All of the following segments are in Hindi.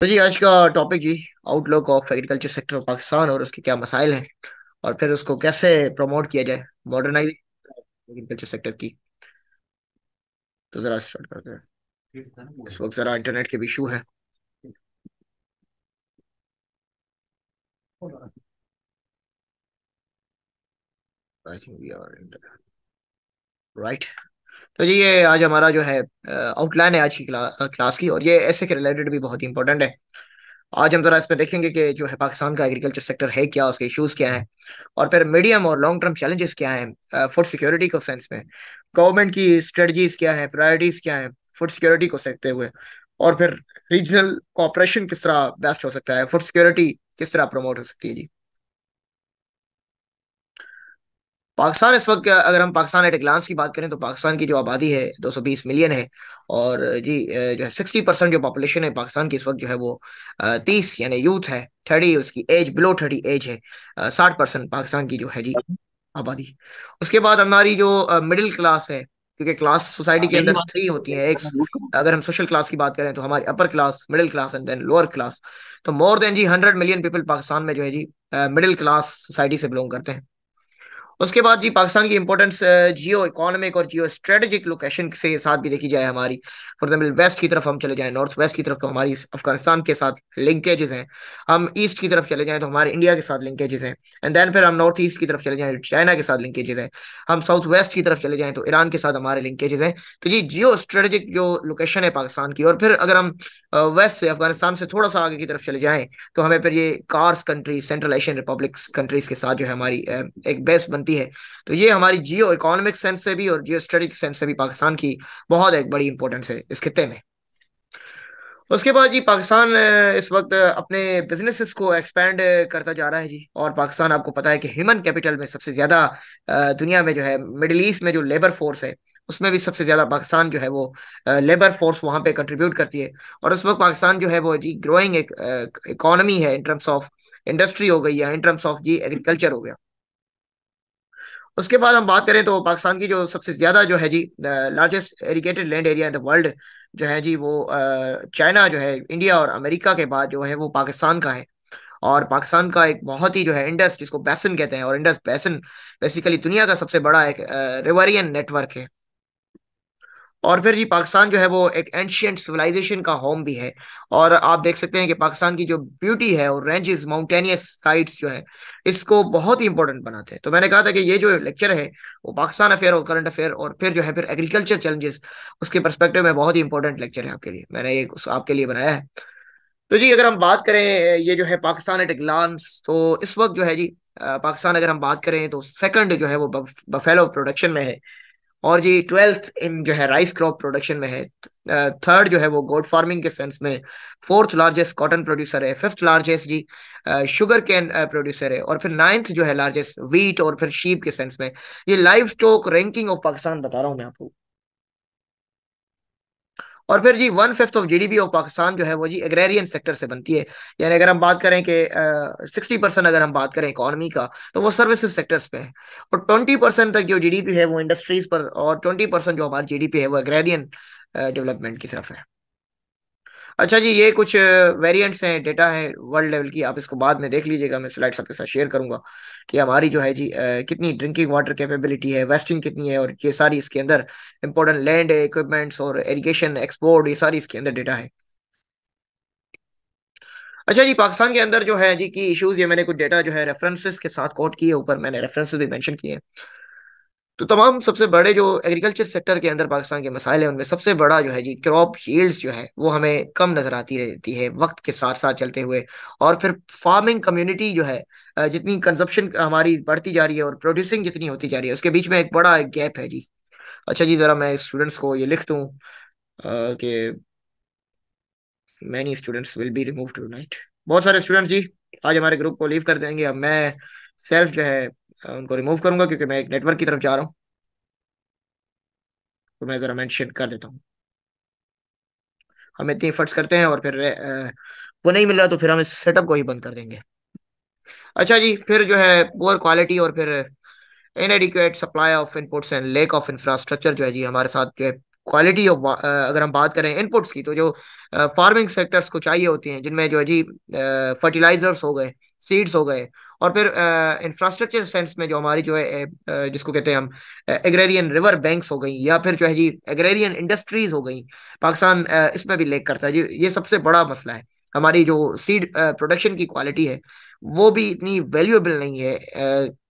तो जी आज का टॉपिक जी outlook of agriculture sector of Pakistan और उसके क्या मसाइल हैं और फिर उसको कैसे प्रमोट किया जाए मॉडर्नाइज एग्रीकल्चर सेक्टर की तो जरा स्टार्ट करते हैं इस वक्त जरा इंटरनेट के भी इशू है I think we are right तो जी ये आज हमारा जो है आउटलाइन है आज की क्ला, क्लास की और ये ऐसे के रिलेटेड भी बहुत ही इंपॉर्टेंट है आज हम जरा इसमें देखेंगे कि जो है पाकिस्तान का एग्रीकल्चर सेक्टर है क्या उसके इश्यूज क्या हैं और फिर मीडियम और लॉन्ग टर्म चैलेंजेस क्या हैं फूड सिक्योरिटी के सेंस में गवर्नमेंट की स्ट्रेटजीज क्या हैं प्रायोरिटीज क्या हैं फूड सिक्योरिटी को देखते हुए और फिर रीजनल कॉपरेशन किस तरह बेस्ट हो सकता है फूड सिक्योरिटी किस तरह प्रमोट हो सकती है जी पाकिस्तान इस वक्त अगर हम पाकिस्तान एट ग्लांस की बात करें तो पाकिस्तान की जो आबादी है 220 मिलियन है और जी जो है सिक्सटी परसेंट जो पॉपुलेशन है पाकिस्तान की इस वक्त जो है वो तीस यानी यूथ है थर्टी उसकी एज बिलो थर्टी एज है साठ परसेंट पाकिस्तान की जो है जी आबादी उसके बाद हमारी जो मिडिल क्लास है क्योंकि क्लास सोसाइटी के अंदर थ्री होती है एक अगर हम सोशल क्लास की बात करें तो हमारी upper class middle class and then lower class तो मोर देन जी हंड्रेड मिलियन पीपल पाकिस्तान में जो है जी मिडिल क्लास सोसाइटी से बिलोंग करते हैं उसके बाद जी पाकिस्तान की इंपॉर्टेंस जियो इकोनॉमिक और जियो स्ट्रेटेजिक लोकेशन से साथ भी देखी जाए हमारी फॉर एग्जाम्पल वेस्ट की तरफ हम चले जाएं नॉर्थ वेस्ट की तरफ तो हमारी अफगानिस्तान के साथ लिंकेजेस हैं हम ईस्ट की तरफ चले जाएं तो हमारे इंडिया के साथ लिंकेजेस हैं एंड देन फिर हम नॉर्थ ईस्ट की तरफ चले जाएं चाइना के साथ लिंकेजेस हैं हम साउथ वेस्ट की तरफ चले जाएं तो ईरान के साथ हमारे लिंकेजेस हैं तो जी जियो स्ट्रेटेजिक जो लोकेशन है पाकिस्तान की और फिर अगर हम वेस्ट से अफगानिस्तान से थोड़ा सा आगे की तरफ चले जाएं तो हमें फिर ये CARs country Central Asian republic countries के साथ जो है हमारी एक बेस्ट बनती है तो ये हमारी जियो इकोनॉमिक सेंस से भी और जियो स्टडी सेंस से भी पाकिस्तान की बहुत एक बड़ी इंपॉर्टेंस है इस खत्े में उसके बाद जी पाकिस्तान इस वक्त अपने बिजनेसेस को एक्सपेंड करता जा रहा है जी और पाकिस्तान आपको पता है कि ह्यूमन कैपिटल में सबसे ज़्यादा दुनिया में जो है मिडिल ईस्ट में जो लेबर फोर्स है उसमें भी सबसे ज़्यादा पाकिस्तान जो है वो लेबर फोर्स वहां पे कंट्रीब्यूट करती है और उस वक्त पाकिस्तान जो है वो जी ग्रोइंग एक इकोनॉमी है इन टर्म्स ऑफ इंडस्ट्री हो गई या इन टर्म्स ऑफ जी एग्रीकल्चर हो गया उसके बाद हम बात करें तो पाकिस्तान की जो सबसे ज़्यादा जो है जी largest irrigated land area in the world जो है जी वो चाइना जो है इंडिया और अमेरिका के बाद जो है वो पाकिस्तान का है और पाकिस्तान का एक बहुत ही जो है इंडस जिसको बैसन कहते हैं और इंडस बैसन बेसिकली दुनिया का सबसे बड़ा एक रिवरियन नेटवर्क है और फिर जी पाकिस्तान जो है वो एक एंशियंट सिविलाइजेशन का होम भी है और आप देख सकते हैं कि पाकिस्तान की जो ब्यूटी है और रेंजेस माउंटेनियस साइट्स जो है इसको बहुत ही इंपॉर्टेंट बनाते हैं तो मैंने कहा था कि ये जो लेक्चर है वो पाकिस्तान अफेयर और करंट अफेयर और फिर जो है फिर एग्रीकल्चर चैलेंजेस उसके परस्पेक्टिव में बहुत ही इंपॉर्टेंट लेक्चर है आपके लिए मैंने ये आपके लिए बनाया है तो जी अगर हम बात करें ये जो है पाकिस्तान एट ग्लांस तो इस वक्त जो है जी पाकिस्तान अगर हम बात करें तो सेकंड जो है वो बफेलो प्रोडक्शन में है और जी ट्वेल्थ इन जो है राइस क्रॉप प्रोडक्शन में है थर्ड जो है वो गोड फार्मिंग के सेंस में फोर्थ लार्जेस्ट कॉटन प्रोड्यूसर है फिफ्थ लार्जेस्ट जी शुगर कैन प्रोड्यूसर है और फिर नाइन्थ जो है लार्जेस्ट व्हीट और फिर शीप के सेंस में ये livestock ranking of Pakistan बता रहा हूँ मैं आपको और फिर जी one fifth of GDP of Pakistan जो है वो जी एग्रेरियन सेक्टर से बनती है यानी अगर हम बात करें कि सिक्सटी परसेंट अगर हम बात करें इकॉनमी का तो वो सर्विसेज सेक्टर्स पे है और ट्वेंटी परसेंट तक जो जीडीपी है वो इंडस्ट्रीज पर और ट्वेंटी परसेंट जो हमारी जीडीपी है वो एग्रेरियन डेवलपमेंट की तरफ है अच्छा जी ये कुछ वेरिएंट्स हैं डेटा है वर्ल्ड लेवल की आप इसको बाद में देख लीजिएगा मैं स्लाइड्स आपके साथ शेयर करूंगा कि हमारी जो है जी आ, कितनी ड्रिंकिंग वाटर कैपेबिलिटी है वेस्टिंग कितनी है और ये सारी इसके अंदर इंपॉर्टेंट लैंड है इक्विपमेंट्स और इरीगेशन एक्सपोर्ट ये सारी इसके अंदर डेटा है अच्छा जी पाकिस्तान के अंदर जो है जी की इशूज ये मैंने कुछ डेटा जो है रेफरेंसेस के साथ कोट किए ऊपर मैंने रेफरेंसेज भी मैंशन किए हैं तो तमाम सबसे बड़े जो एग्रीकल्चर सेक्टर के अंदर पाकिस्तान के मसाइल हैं उनमें सबसे बड़ा जो है जी क्रॉप यील्ड्स जो है वो हमें कम नज़र आती रहती है वक्त के साथ साथ चलते हुए और फिर फार्मिंग कम्युनिटी जो है जितनी कंजप्शन हमारी बढ़ती जा रही है और प्रोड्यूसिंग जितनी होती जा रही है उसके बीच में एक बड़ा एक गैप है जी अच्छा जी ज़रा मैं स्टूडेंट्स को ये लिख दूँ कि many students will be remove to बहुत सारे स्टूडेंट्स जी आज हमारे ग्रुप को लीव कर देंगे अब मैं सेल्फ जो है उनको रिमूव करूंगा क्योंकि मैं एक नेटवर्क की तरफ जा रहा हूँ तो मैं जरा मैंशन कर देता हूँ हम इतनी एफर्ट्स करते हैं और फिर वो नहीं मिल रहा तो फिर हम इस सेटअप को ही बंद कर देंगे अच्छा जी फिर जो है पोअर क्वालिटी और फिर inadequate supply of inputs and lack of infrastructure जो है जी हमारे साथ जो है क्वालिटी ऑफ अगर हम बात करें इनपुट्स की तो जो फार्मिंग सेक्टर्स को चाहिए होती हैं जिनमें जो है जी फर्टिलाइजर्स हो गए सीड्स हो गए और फिर इंफ्रास्ट्रक्चर सेंस में जो हमारी जो है जिसको कहते हैं हम एग्रेरियन रिवर बैंक्स हो गई या फिर जो है जी एग्रेरियन इंडस्ट्रीज हो गई पाकिस्तान इसमें भी लेक करता है जी ये सबसे बड़ा मसला है हमारी जो सीड प्रोडक्शन की क्वालिटी है वो भी इतनी वैल्यूएबल नहीं है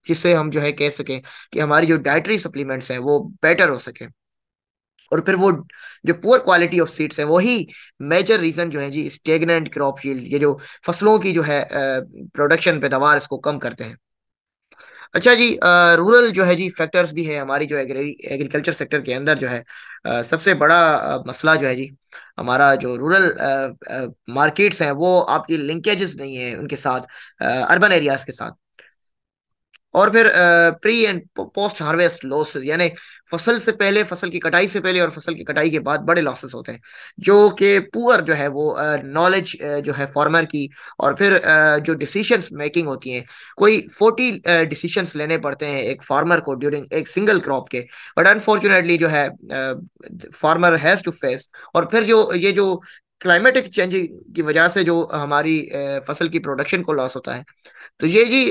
जिससे हम जो है कह सकें कि हमारी जो डाइटरी सप्लीमेंट्स हैं वो बेटर हो सके और फिर वो जो पुअर क्वालिटी ऑफ सीड्स है वही मेजर रीजन जो है जी स्टेगनेंट क्रॉप ये जो फसलों की जो है प्रोडक्शन पैदावार इसको कम करते हैं अच्छा जी रूरल जो है जी फैक्टर्स भी है हमारी जो एग्री एग्रीकल्चर सेक्टर के अंदर जो है आ, सबसे बड़ा आ, मसला जो है जी हमारा जो रूरल मार्केट्स हैं वो आपकी लिंकेजेस नहीं है उनके साथ अर्बन एरियाज के साथ और फिर pre and post harvest losses यानी फसल से पहले फसल की कटाई से पहले और फसल की कटाई के बाद बड़े लॉसेस होते हैं जो कि पुअर जो है वो नॉलेज जो है फार्मर की और फिर जो डिसीशंस मेकिंग होती हैं कोई फोर्टी डिसीशंस लेने पड़ते हैं एक फार्मर को ड्यूरिंग एक सिंगल क्रॉप के बट अनफॉर्चुनेटली जो है फार्मर हैज़ टू फेस और फिर जो ये जो क्लाइमेटिक चेंज की वजह से जो हमारी फसल की प्रोडक्शन को लॉस होता है तो ये जी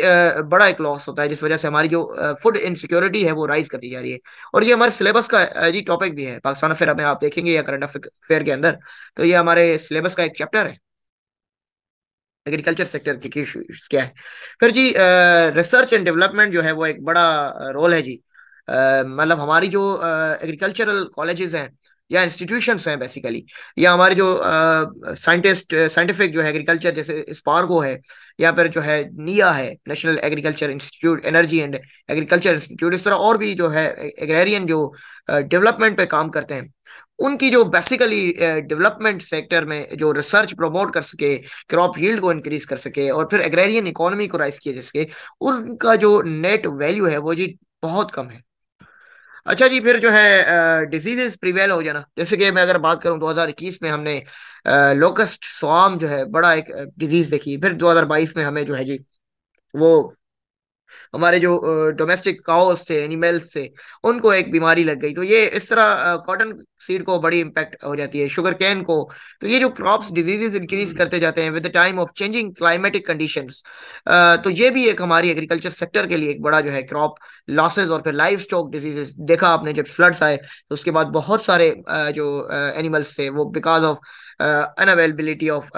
बड़ा एक लॉस होता है जिस वजह से हमारी जो फूड इनसिक्योरिटी है वो राइज करती जा रही है और ये हमारे सिलेबस का जी टॉपिक भी है पाकिस्तान अफेयर में आप देखेंगे या करंट अफेयर के अंदर तो ये हमारे सिलेबस का एक चैप्टर है एग्रीकल्चर सेक्टर की क्या है फिर जी रिसर्च एंड डेवलपमेंट जो है वो एक बड़ा रोल है जी मतलब हमारी जो एग्रीकल्चरल कॉलेजेस हैं या इंस्टीट्यूशन हैं बेसिकली या हमारे जो साइंटिस्ट साइंटिफिक जो है एग्रीकल्चर जैसे स्पार्गो है या फिर जो है निया है national agriculture institute energy and agriculture institute इस तरह और भी जो है एग्रेरियन जो डेवलपमेंट uh, पे काम करते हैं उनकी जो बेसिकली डेवलपमेंट सेक्टर में जो रिसर्च प्रमोट कर सके क्रॉप यील्ड को इंक्रीज कर सके और फिर एग्रेरियन इकोनॉमी को राइज किया जा सके उनका जो नेट वैल्यू है वो जी बहुत कम है अच्छा जी फिर जो है डिजीजेस प्रिवेल हो जाना जैसे कि मैं अगर बात करूं 2021 में हमने लोकस्ट स्वाम जो है बड़ा एक डिजीज देखी फिर 2022 में हमें जो है जी वो हमारे जो डोमेस्टिक काउस थे एनिमल्स थे उनको एक बीमारी लग गई तो ये इस तरह कॉटन सीड को बड़ी इम्पैक्ट हो जाती है शुगर कैन को तो ये जो क्रॉप्स डिजीजेस इंक्रीज करते जाते हैं with the time of changing climatic conditions तो ये भी एक हमारी एग्रीकल्चर सेक्टर के लिए एक बड़ा जो है क्रॉप लॉसेज और फिर लाइफ स्टॉक डिजीजेस देखा आपने जब फ्लड्स आए तो उसके बाद बहुत सारे जो एनिमल्स थे वो because of unavailability of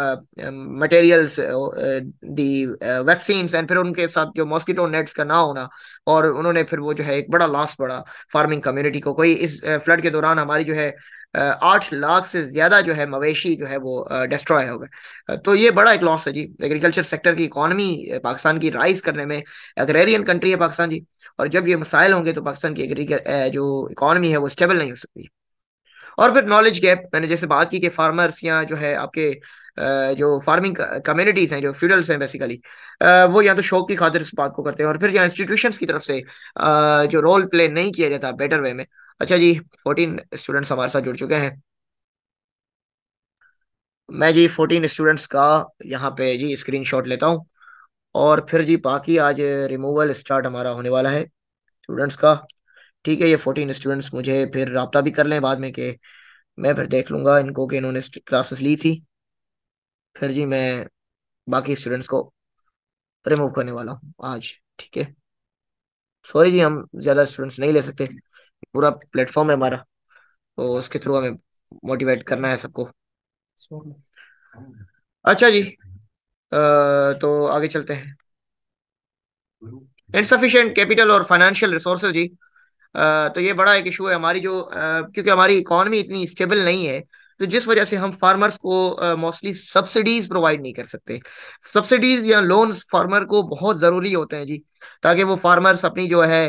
materials the vaccines and फिर उनके साथ जो mosquito नेट्स का ना होना और उन्होंने फिर वो जो है एक बड़ा लॉस पड़ा फार्मिंग कम्युनिटी को कोई इस फ्लड uh, के दौरान हमारी जो है uh, आठ लाख से ज्यादा जो है मवेशी जो है वो डिस्ट्रॉय uh, हो गए तो ये बड़ा एक लॉस है जी एग्रीकल्चर सेक्टर की इकॉनमी पाकिस्तान की राइज करने में एग्रेरियन कंट्री है पाकिस्तान जी और जब ये मसाइल होंगे तो पाकिस्तान की एग्रीकल जो इकोनॉमी है वो स्टेबल नहीं हो सकती और फिर नॉलेज गैप मैंने जैसे बात की कि फार्मर्स या जो है आपके जो फार्मिंग कम्युनिटीज़ हैं जो फ्यूडल्स हैं बेसिकली वो या तो शौक की खातिर इस बात को करते हैं और फिर यहाँ इंस्टीट्यूशन की तरफ से जो रोल प्ले नहीं किया जाता बेटर वे में अच्छा जी फोर्टीन स्टूडेंट्स हमारे साथ जुड़ चुके हैं मैं जी फोर्टीन स्टूडेंट्स का यहाँ पे जी स्क्रीन लेता हूँ और फिर जी बाकी आज रिमूवल स्टार्ट हमारा होने वाला है स्टूडेंट्स का ठीक है ये फोर्टीन स्टूडेंट्स मुझे फिर रबता भी कर लें बाद में कि मैं फिर देख लूँगा इनको कि इन्होंने क्लासेस ली थी फिर जी मैं बाकी स्टूडेंट्स को रिमूव करने वाला हूँ आज ठीक है सॉरी जी हम ज़्यादा स्टूडेंट्स नहीं ले सकते पूरा प्लेटफॉर्म है हमारा तो उसके थ्रू हमें मोटिवेट करना है सबको अच्छा जी आ, तो आगे चलते हैं इनसफिशियंट कैपिटल और फाइनेंशियल रिसोर्सेज जी तो ये बड़ा एक इशू है हमारी जो क्योंकि हमारी इकॉनमी इतनी स्टेबल नहीं है तो जिस वजह से हम फार्मर्स को मोस्टली सब्सिडीज प्रोवाइड नहीं कर सकते सब्सिडीज या लोन्स फार्मर को बहुत ज़रूरी होते हैं जी ताकि वो फार्मर्स अपनी जो है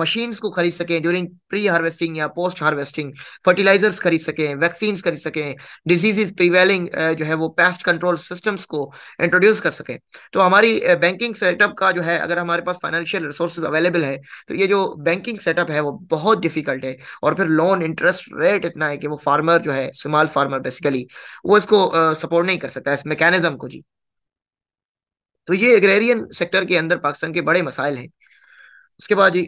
मशीन्स को खरीद सकें ड्यूरिंग प्री हार्वेस्टिंग या पोस्ट हार्वेस्टिंग फर्टिलाइजर्स खरीद सकें वैक्सीन खरीद सकें डिजीजेज प्रिवेलिंग जो है वो पेस्ट कंट्रोल सिस्टम्स को इंट्रोड्यूस कर सकें तो हमारी बैंकिंग सेटअप का जो है अगर हमारे पास फाइनेंशियल रिसोर्सेज अवेलेबल है तो ये जो बैंकिंग सेटअप है वो बहुत डिफिकल्ट है और फिर लोन इंटरेस्ट रेट इतना है कि वो फार्मर जो है स्मॉल फार्मर बेसिकली वो इसको सपोर्ट नहीं कर सकता इस मैकेनिज्म को जी तो ये एग्रेरियन सेक्टर के अंदर पाकिस्तान के बड़े मसाइल हैं उसके बाद जी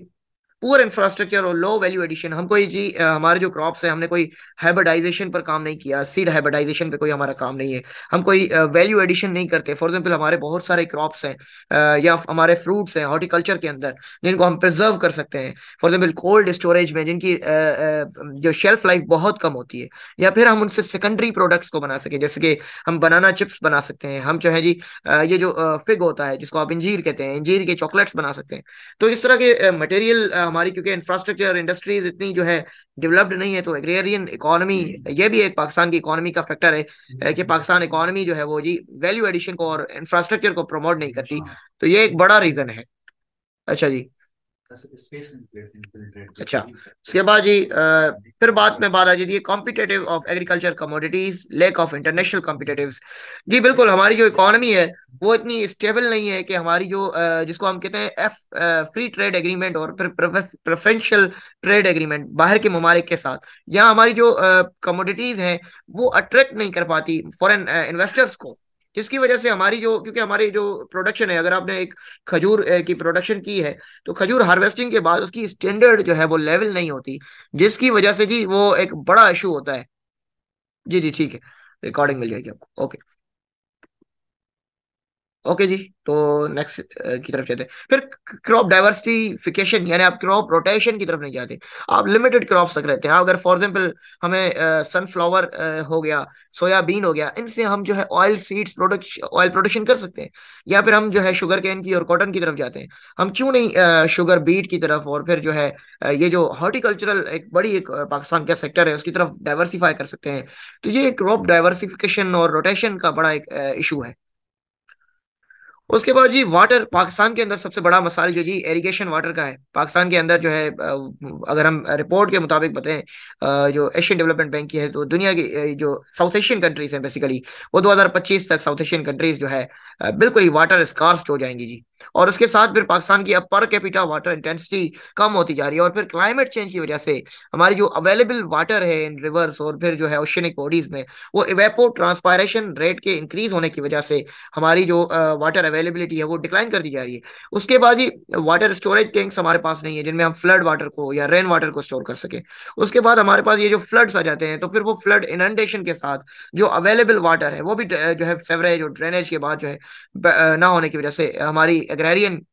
पुअर इंफ्रास्ट्रक्चर और लो वैल्यू एडिशन हम कोई जी हमारे जो क्रॉप्स है हमने कोई हाइब्रिडाइजेशन पर काम नहीं किया सीड हाइब्रिडाइजेशन पे कोई हमारा काम नहीं है हम कोई वैल्यू एडिशन नहीं करते फॉर एग्जाम्पल हमारे बहुत सारे क्रॉप्स हैं या हमारे फ्रूट्स हैं हॉर्टिकल्चर के अंदर जिनको हम प्रिजर्व कर सकते हैं फॉर एग्जाम्पल कोल्ड स्टोरेज में जिनकी जो शेल्फ लाइफ बहुत कम होती है या फिर हम उनसे सेकेंडरी प्रोडक्ट्स को बना सकें जैसे कि हम बनाना चिप्स बना सकते हैं हम जो है जी ये जो फिग होता है जिसको आप इंजीर कहते हैं इंजीर के चॉकलेट्स बना सकते हैं तो इस तरह के मटेरियल हमारी क्योंकि इंफ्रास्ट्रक्चर इंडस्ट्रीज इतनी जो है डेवलप्ड नहीं है तो एग्रेरियन हम्म। इकोनॉमी ये भी एक पाकिस्तान की इकोनॉमी का फैक्टर है कि हम्म। पाकिस्तान इकोनॉमी जो है वो जी वैल्यू एडिशन को और इंफ्रास्ट्रक्चर को प्रमोट नहीं करती अच्छा। तो ये एक बड़ा रीजन है अच्छा जी अच्छा उसके बाद जी फिर बात में बात आ जाती है competitive of agriculture commodities of international competitive जी बिल्कुल हमारी जो इकोनॉमी है वो इतनी स्टेबल नहीं है कि हमारी जो जिसको हम कहते हैं एफ फ्री ट्रेड एग्रीमेंट और फिर ट्रेड एग्रीमेंट बाहर के ममालिक के साथ यहाँ हमारी जो कमोडिटीज हैं वो अट्रैक्ट नहीं कर पाती फॉरेन इन्वेस्टर्स को जिसकी वजह से हमारी जो क्योंकि हमारी जो प्रोडक्शन है अगर आपने एक खजूर की प्रोडक्शन की है तो खजूर हार्वेस्टिंग के बाद उसकी स्टैंडर्ड जो है वो लेवल नहीं होती जिसकी वजह से जी वो एक बड़ा इशू होता है जी जी ठीक है रिकॉर्डिंग मिल जाएगी आपको ओके ओके जी तो नेक्स्ट की तरफ चलते हैं फिर क्रॉप डाइवर्सिफिकेशन यानी आप क्रॉप रोटेशन की तरफ नहीं जाते आप लिमिटेड क्रॉप तक रहते हैं अगर फॉर एग्जांपल हमें सनफ्लावर हो गया सोयाबीन हो गया इनसे हम जो है oilseeds production oil production कर सकते हैं या फिर हम जो है शुगर कैन की और कॉटन की तरफ जाते हैं हम क्यों नहीं शुगर बीट की तरफ और फिर जो है ये जो हॉर्टिकल्चरल एक बड़ी एक पाकिस्तान का सेक्टर है उसकी तरफ डाइवर्सीफाई कर सकते हैं तो ये क्रॉप डाइवर्सिफिकेशन और रोटेशन का बड़ा एक इशू है उसके बाद जी वाटर पाकिस्तान के अंदर सबसे बड़ा मसाल जो जी एरीगेशन वाटर का है पाकिस्तान के अंदर जो है अगर हम रिपोर्ट के मुताबिक बताएं जो एशियन डेवलपमेंट बैंक की है तो दुनिया की जो साउथ एशियन कंट्रीज हैं बेसिकली वो 2025 तक साउथ एशियन कंट्रीज जो है बिल्कुल ही वाटर स्कार्स हो जाएंगी जी और उसके साथ फिर पाकिस्तान की अब पर कैपिटा वाटर इंटेंसिटी कम होती जा रही है और फिर क्लाइमेट चेंज की वजह से हमारी जो अवेलेबल वाटर है इन रिवर्स और फिर जो है ओशनिक बॉडीज में वो इवेपो ट्रांसपायरेशन रेट के इंक्रीज होने की वजह से हमारी जो वाटर अवेलेबिलिटी है वो डिक्लाइन कर दी जा रही है उसके बाद ही वाटर स्टोरेज टैंक्स हमारे पास नहीं है जिनमें हम फ्लड वाटर को या रेन वाटर को स्टोर कर सके उसके बाद हमारे पास ये जो फ्लड्स आ जाते हैं तो फिर वो फ्लड इनडेशन के साथ जो अवेलेबल वाटर है वो भी जो है सेवरेज और ड्रेनेज के बाद जो है ना होने की वजह से हमारी एग्रेरियन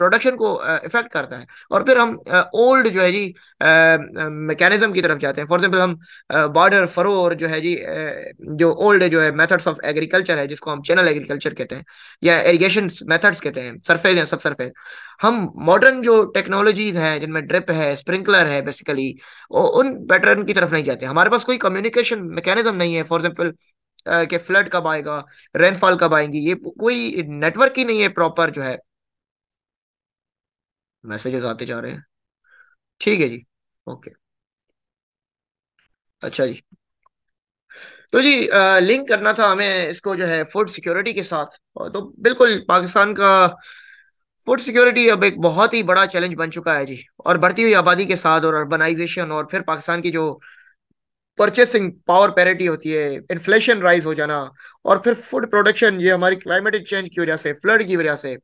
प्रोडक्शन uh, को इफेक्ट uh, करता है और फिर हम ओल्ड uh, जो है जी मैकेनिज्म um, की तरफ जाते हैं फॉर एग्जांपल हम बॉर्डर फरो और जो है जी जो ओल्ड जो है मेथड्स ऑफ एग्रीकल्चर है जिसको हम चैनल एग्रीकल्चर कहते हैं या इरिगेशन मेथड्स कहते हैं सरफेस या सब सरफेस हम मॉडर्न जो टेक्नोलॉजीज हैं जिनमें ड्रिप है स्प्रिंकलर है बेसिकली उन पैटर्न की तरफ नहीं जाते हमारे पास कोई कम्युनिकेशन मैकेनिज्म नहीं है फॉर एग्जाम्पल कि फ्लड कब आएगा रेनफॉल कब आएंगी ये कोई नेटवर्क ही नहीं है प्रॉपर जो है मैसेजेस आते जा रहे हैं ठीक है जी ओके अच्छा जी तो जी आ, लिंक करना था हमें इसको जो है फूड सिक्योरिटी के साथ तो बिल्कुल पाकिस्तान का फूड सिक्योरिटी अब एक बहुत ही बड़ा चैलेंज बन चुका है जी और बढ़ती हुई आबादी के साथ और अर्बनाइजेशन और फिर पाकिस्तान की जो परचेसिंग पावर पैरिटी होती है इन्फ्लेशन राइज हो जाना और फिर फूड प्रोडक्शन ये हमारी क्लाइमेट चेंज की वजह से फ्लड की वजह से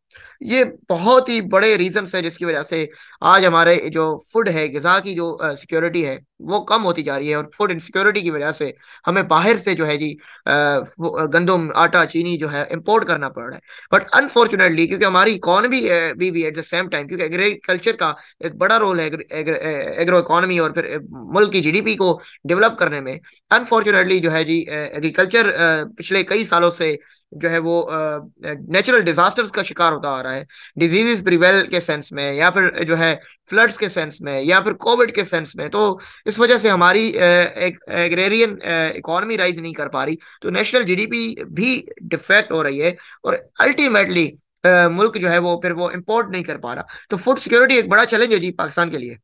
ये बहुत ही बड़े रीजन है जिसकी वजह से आज हमारे जो फूड है गज़ा की जो सिक्योरिटी है वो कम होती जा रही है और फूड इनसिक्योरिटी की वजह से हमें बाहर से जो है जी गंदम आटा चीनी जो है इम्पोर्ट करना पड़ रहा है बट अनफॉर्चुनेटली क्योंकि हमारी इकॉनमी भी एट द सेम टाइम क्योंकि एग्रीकल्चर का एक बड़ा रोल है एग्रो इकॉनमी और फिर मुल्क की जी को डेवलप करने में अनफॉर्चुनेटली जो है जी एग्रीकल्चर पिछले कई सालों से जो है वो नेचुरल डिजास्टर्स का शिकार होता आ रहा है डिजीजेस प्रिवेल के सेंस में या फिर जो है फ्लड्स के सेंस में या फिर कोविड के सेंस में तो इस वजह से हमारी एग्रेरियन इकोनॉमी राइज नहीं कर पा रही तो नेशनल जीडीपी भी डिफेक्ट हो रही है और अल्टीमेटली मुल्क जो है वो फिर वो इम्पोर्ट नहीं कर पा रहा तो फूड सिक्योरिटी एक बड़ा चैलेंज है जी पाकिस्तान के लिए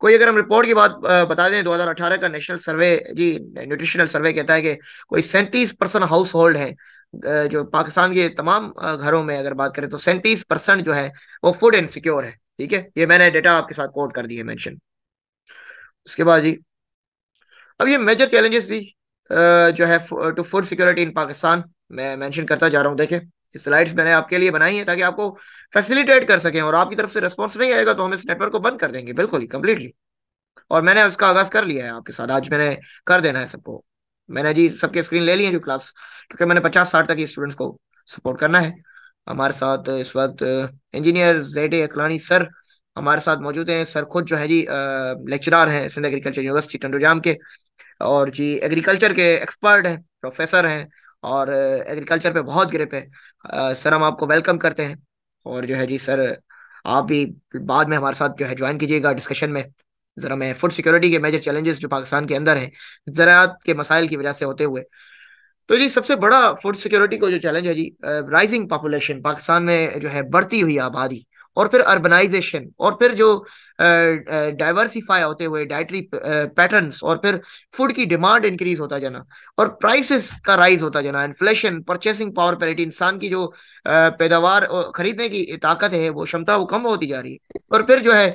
कोई अगर हम रिपोर्ट की बात बता दें 2018 का नेशनल सर्वे जी न्यूट्रिशनल सर्वे कहता है कि कोई सैंतीस परसेंट हाउस होल्ड है जो पाकिस्तान के तमाम घरों में अगर बात करें तो सैंतीस परसेंट जो है वो फूड इनसिक्योर है ठीक है ये मैंने डेटा आपके साथ कोट कर दी है मैंशन उसके बाद जी अब ये मेजर चैलेंजेस जी जो है to food security in Pakistan मैं मैंशन करता जा रहा हूँ देखें स्लाइड्स मैंने आपके लिए बनाई है ताकि आपको फैसिलिटेट कर सकें और आपकी तरफ से रिस्पॉन्स नहीं आएगा तो हम इस नेटवर्क को बंद कर देंगे बिल्कुल ही कम्प्लीटली और मैंने उसका आगाज कर लिया है आपके साथ आज मैंने कर देना है सबको मैंने जी सबके स्क्रीन ले लिए जो क्लास क्योंकि मैंने पचास साठ तक स्टूडेंट्स को सपोर्ट करना है हमारे साथ इस वक्त इंजीनियर जेड अखलानी सर हमारे साथ मौजूद हैं सर खुद जो है जी लेक्चरार हैं सिंध एग्रीकल्चर यूनिवर्सिटी टंडोजाम के और जी एग्रीकल्चर के एक्सपर्ट हैं प्रोफेसर हैं और एग्रीकल्चर पे बहुत ग्रिप है सर हम आपको वेलकम करते हैं और जो है जी सर आप भी बाद में हमारे साथ जो है ज्वाइन कीजिएगा डिस्कशन में ज़रा मैं फूड सिक्योरिटी के मेजर चैलेंजेस जो पाकिस्तान के अंदर हैं ज़रात के मसाइल की वजह से होते हुए तो जी सबसे बड़ा फूड सिक्योरिटी को जो चैलेंज है जी राइजिंग पॉपुलेशन पाकिस्तान में जो है बढ़ती हुई आबादी और फिर अर्बनाइजेशन और फिर जो डाइवर्सिफाई होते हुए डाइटरी पैटर्न्स और फिर फूड की डिमांड इंक्रीज होता जाना और प्राइसेस का राइज होता जाना इन्फ्लेशन परचेसिंग पावर पैरिटी इंसान की जो पैदावार खरीदने की ताकत है वो क्षमता वो कम होती जा रही है और फिर जो है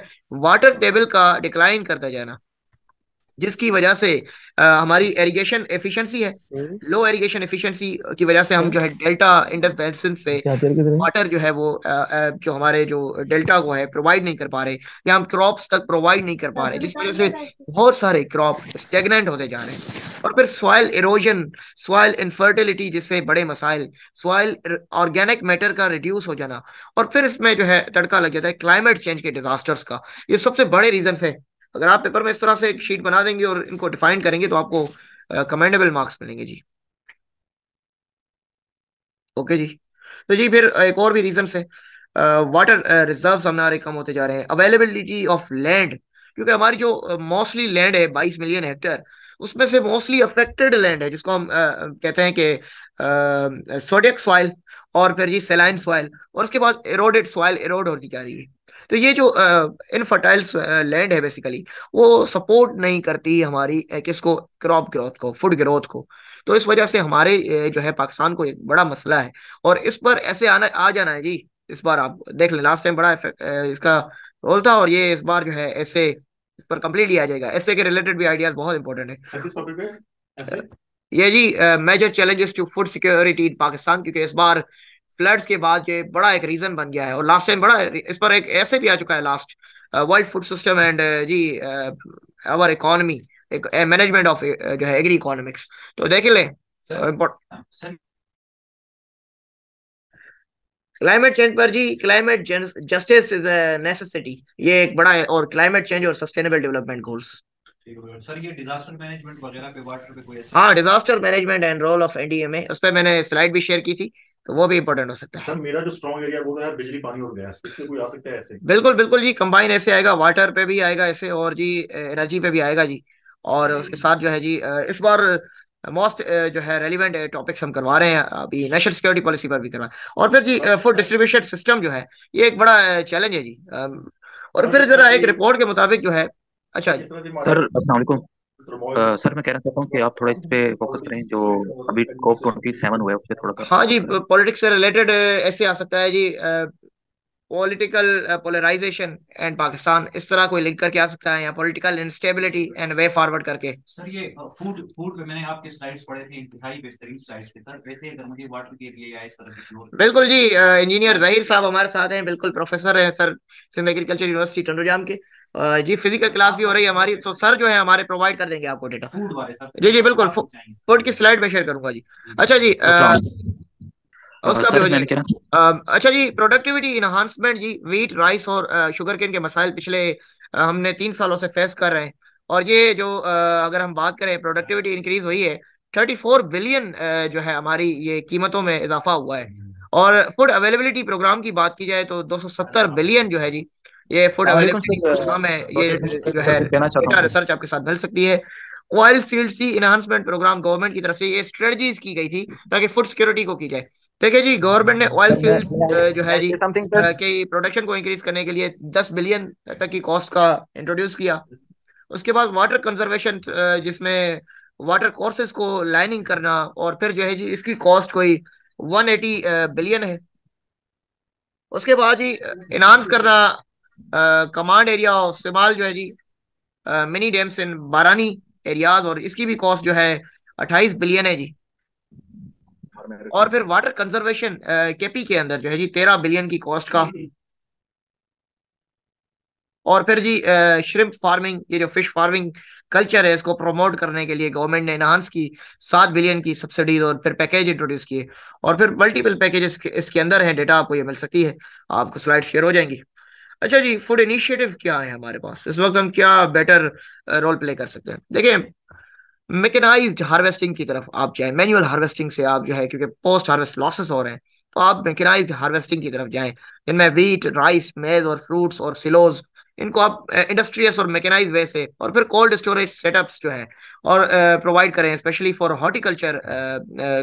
वाटर टेबल का डिक्लाइन करता जाना जिसकी वजह से आ, हमारी एरिगेशन एफिशिएंसी है लो एरिगेशन एफिशिएंसी की वजह से हम हम्म। जो है डेल्टा इंडस बेसिन से वाटर जो है वो आ, आ, जो हमारे जो डेल्टा को है प्रोवाइड नहीं कर पा रहे या हम क्रॉप्स तक प्रोवाइड नहीं कर पा रहे जिस वजह से बहुत सारे क्रॉप स्टेगनेंट होते जा रहे हैं और फिर सॉयल इरोजन सॉयल इनफर्टिलिटी जिससे बड़े मसाइल सॉयल ऑर्गेनिक मैटर का रिड्यूस हो जाना और फिर इसमें जो है तड़का लग जाता है क्लाइमेट चेंज के डिजास्टर्स का ये सबसे बड़े रीजन है अगर आप पेपर में इस तरह से एक शीट बना देंगे और इनको डिफाइन करेंगे तो आपको कमेंडेबल uh, मार्क्स मिलेंगे जी ओके जी तो जी फिर uh, एक और भी रीजन है वाटर रिजर्व हमारे कम होते जा रहे हैं अवेलेबिलिटी ऑफ लैंड क्योंकि हमारी जो मोस्टली uh, लैंड है बाईस मिलियन हेक्टेयर उसमें से मोस्टली अफेक्टेड लैंड है जिसको हम uh, कहते हैं कि सोडियक सॉइल और फिर जी सेलाइन सॉइल और उसके बाद एरोडेड सॉइल एरोड होती जा रही है तो ये जो इनफर्टाइल लैंड है बेसिकली वो सपोर्ट नहीं करती हमारी किसको क्रॉप ग्रोथ को फूड ग्रोथ को तो इस वजह से हमारे जो है पाकिस्तान को एक बड़ा मसला है और इस पर ऐसे आना आ जाना है जी इस बार आप देख लें लास्ट टाइम बड़ा इसका रोल था और ये इस बार जो है ऐसे इस पर कम्प्लीटली आ जाएगा ऐसे के रिलेटेड भी आइडियाज बहुत इंपॉर्टेंट है ये जी major challenges to food security in Pakistan क्योंकि इस बार फ्लड्स के बाद ये बड़ा एक रीजन बन गया है और लास्ट टाइम बड़ा इस पर एक ऐसे भी आ चुका है last world food system and जी अवर uh, इकोनॉमी एक मैनेजमेंट uh, ऑफ uh, जो है एग्री इकोनॉमिक्स तो देख ले क्लाइमेट चेंज पर जी climate justice is a necessity ये एक बड़ा है और क्लाइमेट चेंज और सस्टेनेबल डेवलपमेंट गोल्स सर ये डिजास्टर मैनेजमेंट वगैरह पे वाटर पे कोई हाँ disaster management and role of NDMA उस पर मैंने स्लाइड भी शेयर की थी तो वो भी इंपॉर्टेंट हो सकता है सर मेरा जो स्ट्रॉन्ग एरिया वो है तो बिजली पानी और गैस इससे कोई आ सकता है ऐसे बिल्कुल बिल्कुल जी कंबाइन ऐसे आएगा वाटर पे भी आएगा ऐसे और जी एनर्जी पे भी आएगा जी और हम्म। उसके साथ जो है जी इस बार मोस्ट जो है रेलिवेंट टॉपिक्स हम करवा रहे हैं अभी नेशनल सिक्योरिटी पॉलिसी पर भी करवा और फिर जी फूड डिस्ट्रीब्यूशन सिस्टम जो है ये एक बड़ा चैलेंज है जी और फिर जरा एक रिपोर्ट के मुताबिक जो है अच्छा जी सर अस्सलाम वालेकुम सर मैं कहना चाहता हूँ कि आप थोड़ा इस पे फोकस करें जो अभी कोप ट्वेंटी सेवन हुआ है उस पर थोड़ा हाँ जी पॉलिटिक्स से रिलेटेड ऐसे आ सकता है जी पॉलिटिकल पोलराइजेशन एंड पाकिस्तान इस तरह कोई लिंक करके आ सकता है या political instability and way forward करके सर ये फूड फूड पे मैंने आपके स्लाइड्स पढ़े थे इंतहाई बेहतरीन स्लाइड्स थे सर वैसे अगर मुझे वाटर के लिए आए इस तरह के बिल्कुल जी इंजीनियर जहीर साहब हमारे साथ हैं बिल्कुल प्रोफेसर हैं sir Sindh agriculture university Tandojam के जी फिजिकल क्लास भी हो रही है हमारी तो सर जो है हमारे प्रोवाइड कर देंगे आपको डेटा जी जी बिल्कुल फूड की स्लाइड में शेयर करूंगा जी अच्छा जी तो उसका हाँ, भी हो जाएगा अच्छा जी प्रोडक्टिविटी इन्हांसमेंट जी वीट राइस और शुगर केन के मसाइल पिछले हमने तीन सालों से फेस कर रहे हैं और ये जो अगर हम बात करें प्रोडक्टिविटी इंक्रीज हुई है थर्टी फोर बिलियन जो है हमारी ये कीमतों में इजाफा हुआ है हम्म। और फूड अवेलेबिलिटी प्रोग्राम की बात की जाए तो 270 बिलियन अच्छा। जो है जी ये फूड अवेलेबल रिसर्च आपके साथ मिल सकती है ऑयल सील्ड सी इनहांसमेंट प्रोग्राम गवर्नमेंट की तरफ से ये स्ट्रेटजीज की गई थी ताकि फूड सिक्योरिटी को की जाए देखिए जी गवर्नमेंट ने ऑयल सील्स जो है जी के प्रोडक्शन को इंक्रीज करने के लिए दस बिलियन तक की कॉस्ट का इंट्रोड्यूस किया उसके बाद वाटर कंजर्वेशन जिसमें वाटर कोर्सेज को लाइनिंग करना और फिर जो है जी इसकी कॉस्ट कोई 180 बिलियन है उसके बाद जी इनहांस करना कमांड एरिया ऑफ सिमाल जो है जी मिनी डैम्स इन बारानी एरियाज और इसकी भी कॉस्ट जो है अट्ठाईस बिलियन है जी और फिर वाटर कंजर्वेशन केपी के अंदर जो है जी तेरह बिलियन की कॉस्ट का और फिर जी श्रिम्प uh, फार्मिंग ये जो फिश फार्मिंग कल्चर है इसको प्रमोट करने के लिए गवर्नमेंट ने इनहांस की सात बिलियन की सब्सिडीज और फिर पैकेज इंट्रोड्यूस किए और फिर मल्टीपल पैकेजेस इसके अंदर है डेटा आपको ये मिल सकती है आपको स्लाइड शेयर हो जाएंगी अच्छा जी फूड इनिशिएटिव क्या है हमारे पास इस वक्त हम क्या बेटर रोल प्ले कर सकते हैं देखिए मेकेनाइज हार्वेस्टिंग की तरफ आप जाएं मैनुअल हार्वेस्टिंग से आप जो है क्योंकि पोस्ट हार्वेस्ट लॉसेस हो रहे हैं तो आप मेकेनाइज हार्वेस्टिंग की तरफ जाएं जिनमें वीट राइस मेज और फ्रूट्स और सिलोज इनको आप इंडस्ट्रियस और मैकेनाइज वे से और फिर कोल्ड स्टोरेज सेटअप्स जो है और प्रोवाइड करें स्पेशली फॉर हॉर्टिकल्चर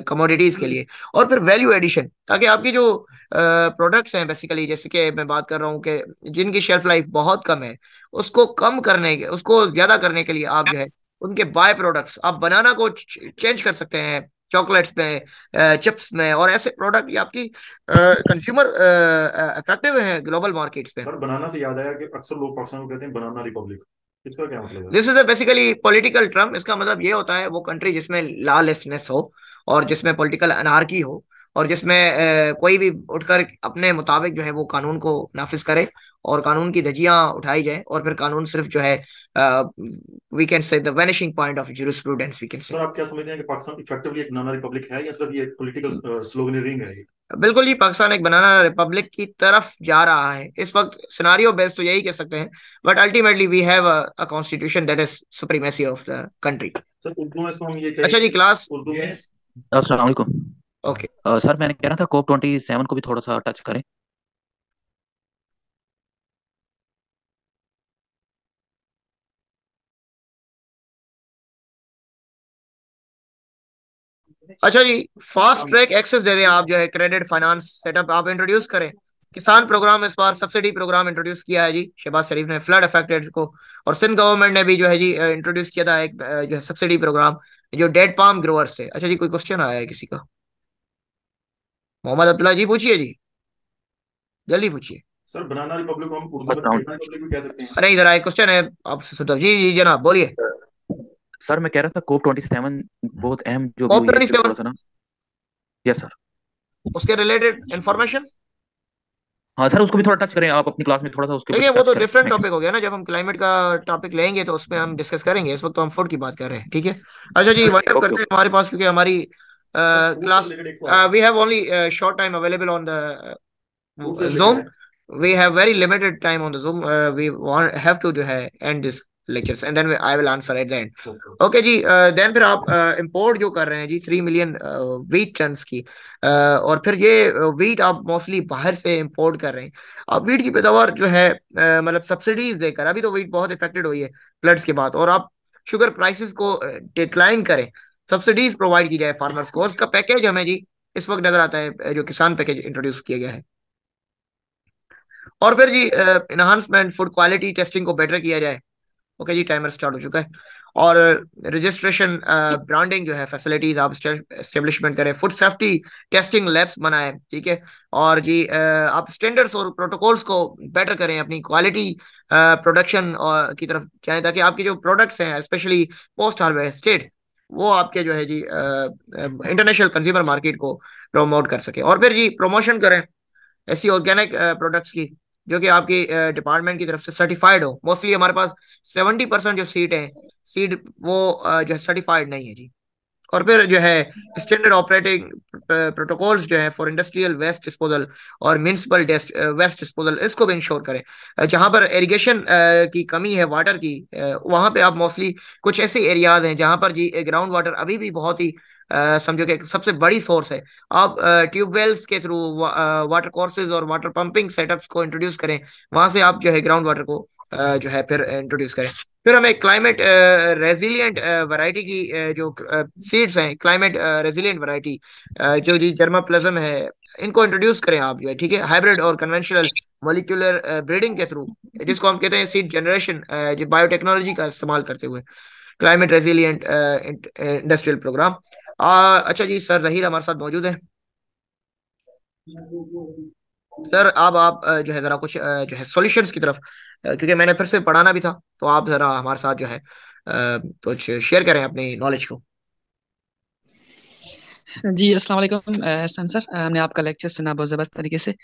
कमोडिटीज के लिए और फिर वैल्यू एडिशन ताकि आपके जो प्रोडक्ट्स हैं बेसिकली जैसे कि मैं बात कर रहा हूँ कि जिनकी शेल्फ लाइफ बहुत कम है उसको कम करने उसको ज्यादा करने के लिए आप जो है उनके बाय प्रोडक्ट्स आप बनाना को चेंज कर सकते हैं चॉकलेट्स में चिप्स में और ऐसे प्रोडक्ट ये आपकी कंज्यूमर इफेक्टिव है ग्लोबल मार्केट्स पे बनाना से याद आया कि अक्सर लोग पाकिस्तान को कहते हैं banana republic this is basically political term इसका मतलब ये होता है वो कंट्री जिसमें लॉलेसनेस हो और जिसमें पॉलिटिकल अनार्की हो और जिसमें कोई भी उठकर अपने मुताबिक जो है वो कानून को नाफिज करे और कानून की धजियां उठाई जाए और फिर कानून सिर्फ जो है we can say the vanishing point of jurisprudence we can say आप क्या समझते हैं कि पाकिस्तान इफेक्टिवली एक बनाना रिपब्लिक है या सिर्फ ये पॉलिटिकल स्लोगनरिंग है बिल्कुल ही पाकिस्तान एक बनाना रिपब्लिक की तरफ जा रहा है इस वक्त सिनारियो बेस्ड तो यही कह सकते हैं but ultimately we have a constitution that is supremacy of the country अच्छा जी क्लास उर्दू में अस्सलाम वालेकुम ओके सर मैंने कह रहा था कोप ट्वेंटी सेवन को भी थोड़ा सा टच करें अच्छा जी फास्ट ट्रैक एक्सेस दे रहे हैं आप जो है क्रेडिट फाइनेंस सेटअप आप इंट्रोड्यूस करें किसान प्रोग्राम इस बार सब्सिडी प्रोग्राम इंट्रोड्यूस किया है जी शहबाज शरीफ ने फ्लड अफेक्टेड को और सिंध गवर्नमेंट ने भी जो है जी इंट्रोड्यूस किया था एक जो है सब्सिडी प्रोग्राम जो डेड पाम ग्रोवर्स से अच्छा जी कोई क्वेश्चन आया है किसी का मोहम्मद अब्दुल्ला जी पूछिए जी जल्दी पूछिए सर बनाना रिपब्लिक हम रिपब्लिक अच्छा। में कह सकते हैं अरे इधर आए क्वेश्चन है आप सुधर जी जी जनाब बोलिए सर मैं कह रहा था कोप 27 बहुत अहम जो कोप 27 यस सर उसके रिलेटेड इंफॉर्मेशन हाँ सर उसको भी थोड़ा टच करें आप अपनी क्लास में थोड़ा सा उसके देखिए वो तो डिफरेंट टॉपिक हो गया ना जब हम क्लाइमेट का टॉपिक लेंगे तो उसमें हम डिस्कस करेंगे इस वक्त तो हम फूड की बात कर रहे हैं ठीक है अच्छा जी वाइंड अप करते हैं हमारे पास क्योंकि हमारी class uh, we have only uh, short time available on the uh, zoom we have very limited time on the zoom uh, we want have to do uh, end this lectures and then we, i will answer at the end okay, okay ji uh, then fir aap uh, import jo kar rahe hain ji 3 million uh, wheat tons ki uh, aur fir ye wheat aap mostly bahar se import kar rahe hain ab wheat ki पैदावार jo hai uh, matlab subsidies dekar abhi to wheat bahut affected hui hai floods ke baad aur aap sugar prices ko decline kare uh, subsidies provide की जाए फार्मर्स को उसका पैकेज हमें जी इस वक्त नजर आता है जो किसान पैकेज इंट्रोड्यूस किया गया है और फिर जी इनहांसमेंट फूड क्वालिटी टेस्टिंग को बेटर किया जाए ओके जी टाइमर स्टार्ट हो चुका है और रजिस्ट्रेशन ब्रांडिंग जो है फैसिलिटीज आप स्टेब्लिशमेंट करें फूड सेफ्टी टेस्टिंग लैब्स बनाए ठीक है और जी आप स्टैंडर्ड्स और प्रोटोकॉल्स को बेटर करें अपनी क्वालिटी प्रोडक्शन की तरफ जाएं ताकि आपके जो प्रोडक्ट्स हैं स्पेशली पोस्ट हार्वेस्टेड स्टेट वो आपके जो है जी इंटरनेशनल कंज्यूमर मार्केट को प्रमोट कर सके और फिर जी प्रमोशन करें ऐसी ऑर्गेनिक प्रोडक्ट्स की जो कि आपकी डिपार्टमेंट की तरफ से सर्टिफाइड हो मोस्टली हमारे पास सेवेंटी परसेंट जो सीट है सीट वो जो है सर्टिफाइड नहीं है जी और फिर जो है स्टैंडर्ड ऑपरेटिंग प्रोटोकॉल्स जो है फॉर इंडस्ट्रियल वेस्ट डिस्पोजल और म्यूनसिपल वेस्ट डिस्पोजल इसको भी इंश्योर करें जहां पर इरिगेशन की कमी है वाटर की वहां पे आप मोस्टली कुछ ऐसे एरियाज हैं जहाँ पर जी ग्राउंड वाटर अभी भी बहुत ही समझो कि सबसे बड़ी सोर्स है आप ट्यूबवेल्स के थ्रू वाटर कोर्सेज और वाटर पंपिंग सेटअप्स को इंट्रोड्यूस करें वहां से आप जो है ग्राउंड वाटर को जो है फिर इंट्रोड्यूस करें फिर हमें क्लाइमेट रेजिलियंट वैरायटी की uh, जो सीड्स uh, हैं क्लाइमेट रेजिलियंट वैरायटी जो जी जर्मा प्लजम है इनको इंट्रोड्यूस करें आप जो है ठीक है हाइब्रिड और कन्वेंशनल मोलिकुलर ब्रीडिंग के थ्रू जिसको हम कहते हैं सीड जनरेशन uh, जो बायोटेक्नोलॉजी का इस्तेमाल करते हुए क्लाइमेट रेजिलियंट इंडस्ट्रियल प्रोग्राम अच्छा जी सर जहीर हमारे साथ मौजूद है सर अब आप, आप uh, जो है जरा कुछ uh, जो है सॉल्यूशंस की तरफ क्योंकि मैंने फिर से पढ़ाना भी था तो आप जरा हमारे साथ जो है कुछ शेयर करें अपने नॉलेज को जी अस्सलाम वालेकुम सर हमने आपका लेक्चर सुना बहुत ज़बरदस्त तरीके से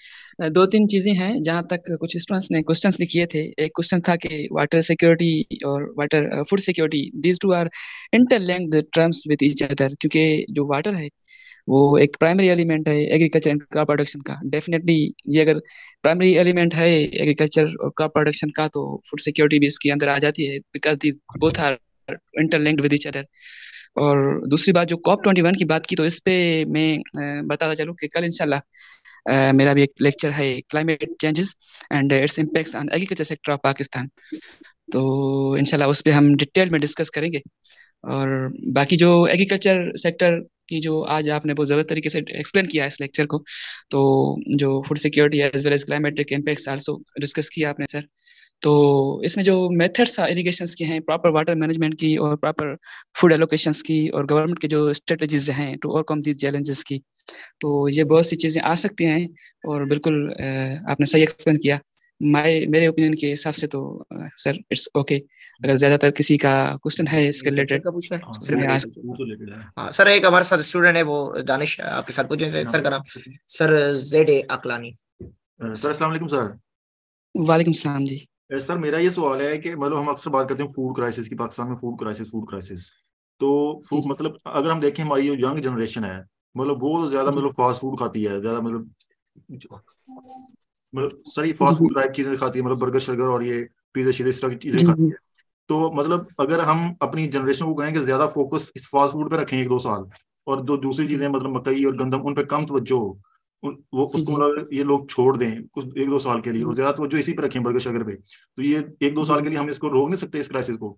दो तीन चीज़ें हैं जहाँ तक कुछ स्टूडेंट्स ने क्वेश्चंस भी किए थे एक क्वेश्चन था कि वाटर सिक्योरिटी और water food security these two are interlinked terms with each other क्योंकि जो वाटर है वो एक प्राइमरी एलिमेंट है एग्रीकल्चर एंड क्रॉप प्रोडक्शन का डेफिनेटली ये अगर प्राइमरी एलिमेंट है एग्रीकल्चर और क्रॉप प्रोडक्शन का तो फूड सिक्योरिटी भी इसके अंदर आ जाती है because the both are interlinked with each other और दूसरी बात जो कॉप ट्वेंटी वन की बात की तो इस पे मैं बताता चलूँ कि कल इंशाल्लाह मेरा भी एक लेक्चर है climate changes and its impacts on agriculture sector of Pakistan तो इंशाल्लाह उस पर हम डिटेल में डिस्कस करेंगे और बाकी जो एग्रीकल्चर सेक्टर कि जो आज आपने बहुत ज़्यादा तरीके से एक्सप्लेन किया इस लेक्चर को तो जो food security as well as climatic impact also discuss किया आपने सर तो इसमें जो मेथड्स इरीगेशन के हैं प्रॉपर वाटर मैनेजमेंट की और प्रॉपर फूड एलोकेशन की और गवर्नमेंट के जो स्ट्रेटजीज हैं टू ओवरकम दीज चैलेंजेस की तो ये बहुत सी चीज़ें आ सकती हैं और बिल्कुल आपने सही एक्सप्लेन किया माय मेरे ओपिनियन के हिसाब से तो सर इट्स ओके अगर ज्यादातर किसी का क्वेश्चन है इसके हम्म, रिलेटेड हाँ, तो हाँ, सर एक हमारे साथ स्टूडेंट है वो दानिश आपके साथ पूछे सर का नाम हाँ, sir Z A Aklani sir अस्सलाम वालेकुम सर वालेकुम सलाम जी सर मेरा ये सवाल है कि मतलब हम अक्सर बात करते हैं फूड क्राइसिस की पाकिस्तान में फूड क्राइसिस फूड क्राइसिस तो फूड मतलब अगर हम देखें हमारी जो यंग जनरेशन है मतलब वो ज्यादा मतलब फास्ट फूड खाती है ज्यादा मतलब मतलब सारी फास्ट फूड टाइप चीजें खाती है मतलब बर्गर शर्गर और ये पिज्जा शीजा इस तरह की चीजें खाती है तो मतलब अगर हम अपनी जनरेशन को कहें कि ज्यादा फोकस इस फास्ट फूड पे रखें एक दो साल और जो दूसरी चीजें मतलब मकई और गंदम उन पर कम तवज्जो वो उसको मतलब ये लोग छोड़ दें कुछ एक दो साल के लिए और ज्यादा तो जो इसी पे रखें बर्गर शगर पे तो ये एक दो साल के लिए हम इसको रोक नहीं सकते इस क्राइसिस को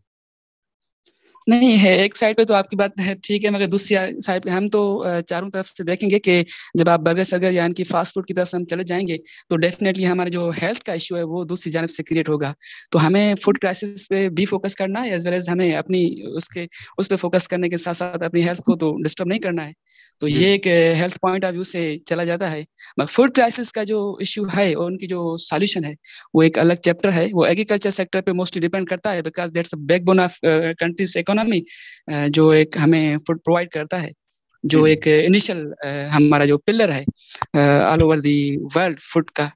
नहीं है एक साइड पे तो आपकी बात ठीक है मगर दूसरी साइड पे हम तो चारों तरफ से देखेंगे कि जब आप बर्गर सर्गर या इनकी फास्ट फूड की तरफ से हम चले जाएंगे तो डेफिनेटली हमारे जो हेल्थ का इशू है वो दूसरी जानब से क्रिएट होगा तो हमें फूड क्राइसिस पे भी फोकस करना है एज वेल एज हमें अपनी उसके उस पर फोकस करने के साथ साथ अपनी हेल्थ को तो डिस्टर्ब नहीं करना है तो ये एक हेल्थ पॉइंट ऑफ व्यू से चला जाता है मगर फूड क्राइसिस का जो इशू है और उनकी जो सोल्यूशन है वो एक अलग चैप्टर है वो एग्रीकल्चर सेक्टर पे मोस्टली डिपेंड करता है because that's backbone of country's economy economy जो एक हमें फूड प्रोवाइड करता है जो एक इनिशियल हमारा जो पिलर है all over the world food का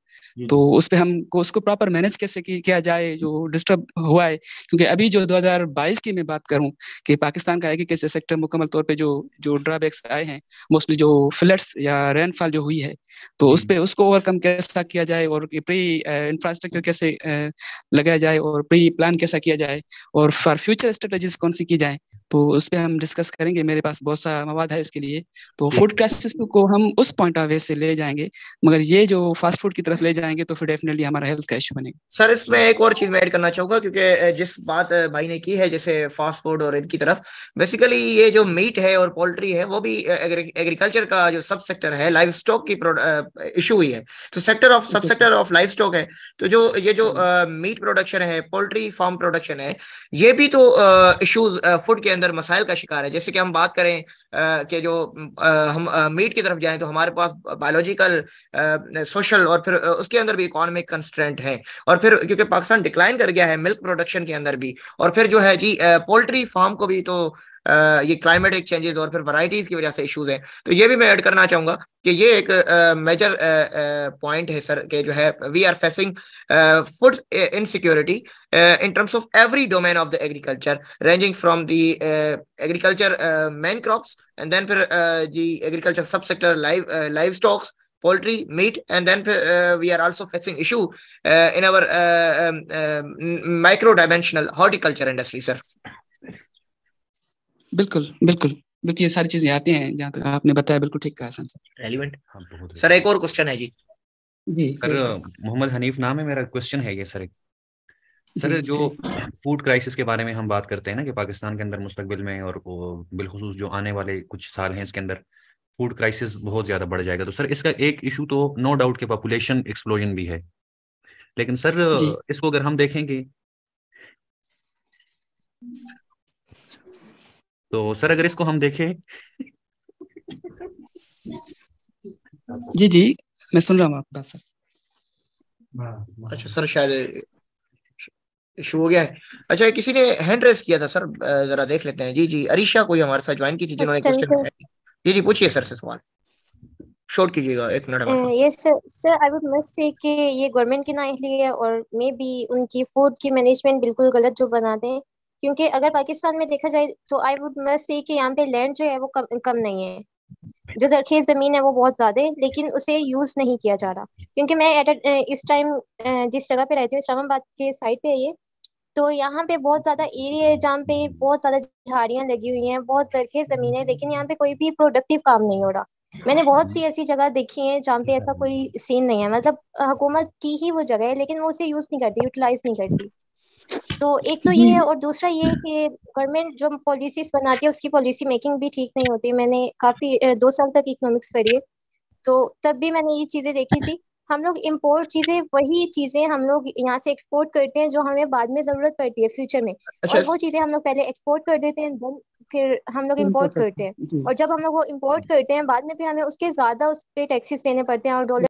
तो उस पर हमको उसको प्रॉपर मैनेज कैसे किया जाए जो डिस्टर्ब हुआ है क्योंकि अभी जो 2022 की मैं बात करूं कि पाकिस्तान का कैसे सेक्टर मुकम्मल तौर पे जो जो ड्रॉबैक्स आए हैं मोस्टली जो फ्लड्स या रेनफॉल जो हुई है तो उस पर उसको ओवरकम कैसा किया जाए और प्री इंफ्रास्ट्रक्चर कैसे लगाया जाए और प्री प्लान कैसा किया जाए और फॉर फ्यूचर स्ट्रेटेजीज कौन सी की जाए तो उस पर हम डिस्कस करेंगे मेरे पास बहुत सा मवाद है इसके लिए तो फूड क्राइसिस को हम उस पॉइंट ऑफ व्यू से ले जाएंगे मगर ये जो फास्ट फूड की तरफ ले जाएंगे तो फिर डेफिनेटली हमारा हेल्थ का इश्यू बनेगा सर इसमें एक और चीज मैं ऐड करना चाहूंगा क्योंकि जिस बात भाई ने की है जैसे फास्ट फूड और इनकी तरफ बेसिकली ये जो मीट है और पोल्ट्री है वो भी एग्रीकल्चर का जो सब सेक्टर है लाइफ स्टॉक की इशू हुई है तो sector of sub sector of livestock है तो जो ये जो मीट प्रोडक्शन है पोल्ट्री फार्म प्रोडक्शन है ये भी तो इशू फूड के अंदर मसाइल का शिकार है जैसे कि हम बात करें कि जो हम मीट की तरफ जाएं तो हमारे पास बायोलॉजिकल सोशल और फिर उस उसके अंदर भी इकोनॉमिक कंस्टेंट है और फिर क्योंकि पाकिस्तान डिक्लाइन कर गया है मिल्क प्रोडक्शन के अंदर भी और फिर जो है जी पोल्ट्री फार्म को भी तो आ, ये क्लाइमेटिक चेंजेस और फिर वराइटीज की वजह से इश्यूज हैं तो ये भी मैं ऐड करना चाहूंगा कि ये एक मेजर पॉइंट है सर के जो है we are facing food insecurity in terms of every domain of the agriculture ranging from the agriculture main crops and then फिर जी agriculture sub sector live livestocks poultry, meat, and then uh, we are also facing issue uh, in our uh, um, um, micro-dimensional horticulture industry, sir. बिल्कुल बिल्कुल बिल्कुल ये सारी चीजें आती हैं जहाँ तक आपने बताया बिल्कुल ठीक कहा सर रेलिवेंट सर हाँ, एक और क्वेश्चन है जी जी सर मोहम्मद हनीफ नाम है मेरा क्वेश्चन है ये सर एक सर जो फूड क्राइसिस के बारे में हम बात करते हैं ना कि पाकिस्तान के अंदर मुस्तकबिल में और बिलखसूस जो आने वाले कुछ साल हैं इसके अंदर फूड क्राइसिस बहुत ज्यादा बढ़ जाएगा तो सर इसका एक इशू तो नो डाउट के पॉपुलेशन एक्सप्लोजन भी है लेकिन सर इसको अगर हम देखेंगे तो सर अगर इसको हम देखें जी जी मैं सुन रहा हूँ आपका सर हाँ। अच्छा सर शायद इशू हो गया है अच्छा किसी ने हैंड रेस किया था सर जरा देख लेते हैं जी जी अरीशा कोई हमारे साथ ज्वाइन की थी जिन्होंने क्वेश्चन जी जी पूछिए सर से सवाल शॉर्ट कीजिएगा एक मिनट ये sir sir I would must say कि ये गवर्नमेंट की ना इसलिए और मे बी उनकी फूड की मैनेजमेंट बिल्कुल गलत जो बना दें क्योंकि अगर पाकिस्तान में देखा जाए तो आई वुड मस्ट से कि यहाँ पे लैंड जो है वो कम कम नहीं है जो जरखेज ज़मीन है वो बहुत ज़्यादा है लेकिन उसे यूज़ नहीं किया जा रहा क्योंकि मैं एट इस टाइम जिस जगह पे रहती हूँ इस्लामाबाद के साइड पे है ये तो यहाँ पे बहुत ज्यादा एरिया है जहाँ पे बहुत ज्यादा झाड़ियाँ लगी हुई हैं बहुत जरखे जमीन है लेकिन यहाँ पे कोई भी प्रोडक्टिव काम नहीं हो रहा मैंने बहुत सी ऐसी जगह देखी है जहाँ पे ऐसा कोई सीन नहीं है मतलब हुकूमत की ही वो जगह है लेकिन वो उसे यूज नहीं करती यूटिलाइज नहीं करती तो एक तो ये है हम्म। और दूसरा ये है कि गवर्नमेंट जो पॉलिसीज बनाती है उसकी पॉलिसी मेकिंग भी ठीक नहीं होती मैंने काफी दो साल तक इकोनॉमिक्स पढ़ी है तो तब भी मैंने ये चीजें देखी थी हम लोग इम्पोर्ट चीजें वही चीजें हम लोग यहाँ से एक्सपोर्ट करते हैं जो हमें बाद में जरूरत पड़ती है फ्यूचर में अच्छा, और वो चीजें हम लोग पहले एक्सपोर्ट कर देते हैं फिर हम लोग इम्पोर्ट करते हैं और जब हम लोग वो इम्पोर्ट करते हैं बाद में फिर हमें उसके ज्यादा उस पर टैक्सेस देने पड़ते हैं और डॉलर